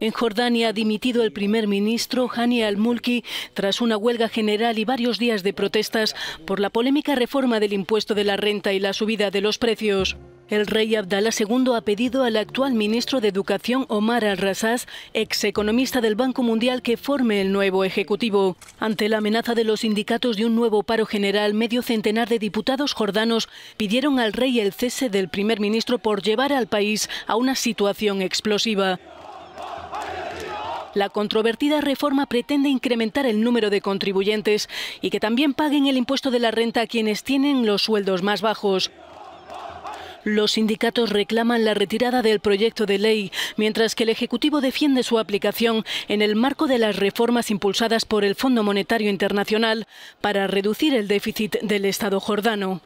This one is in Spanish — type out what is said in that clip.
En Jordania ha dimitido el primer ministro Hani al-Mulki tras una huelga general y varios días de protestas por la polémica reforma del impuesto de la renta y la subida de los precios. El rey abdallah II ha pedido al actual ministro de Educación Omar al-Rasas, ex economista del Banco Mundial, que forme el nuevo ejecutivo. Ante la amenaza de los sindicatos de un nuevo paro general, medio centenar de diputados jordanos pidieron al rey el cese del primer ministro por llevar al país a una situación explosiva. La controvertida reforma pretende incrementar el número de contribuyentes y que también paguen el impuesto de la renta a quienes tienen los sueldos más bajos. Los sindicatos reclaman la retirada del proyecto de ley, mientras que el Ejecutivo defiende su aplicación en el marco de las reformas impulsadas por el Fondo Monetario Internacional para reducir el déficit del Estado jordano.